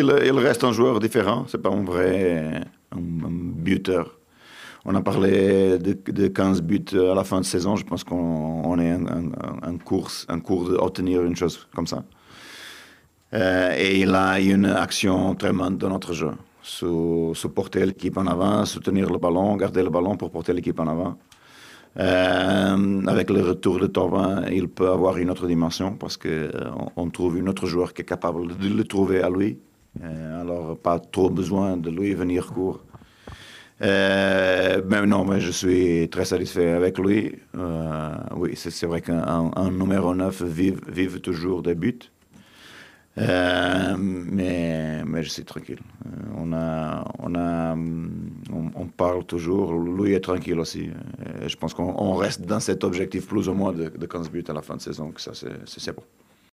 Il, reste un joueur différent, c'est pas un vrai buteur. On a parlé de, 15 buts à la fin de saison. Je pense qu'on est en, en, en, course, en cours d'obtenir une chose comme ça. Euh, et il a une action très tremende dans notre jeu. se porter l'équipe en avant, soutenir le ballon, garder le ballon pour porter l'équipe en avant. Euh, avec le retour de Torvin, il peut avoir une autre dimension parce qu'on euh, trouve un autre joueur qui est capable de le trouver à lui euh, alors, pas trop besoin de lui venir court. mais euh, ben non, mais je suis très satisfait avec lui. Euh, oui, c'est vrai qu'un numéro 9 vive, vive, toujours des buts. mais, mais je suis tranquille. on, a, on, a, on, parle toujours. Lui est tranquille aussi. je pense qu'on reste dans cet objectif plus ou moins de, 15 buts à la fin de saison. Que ça, c'est bon.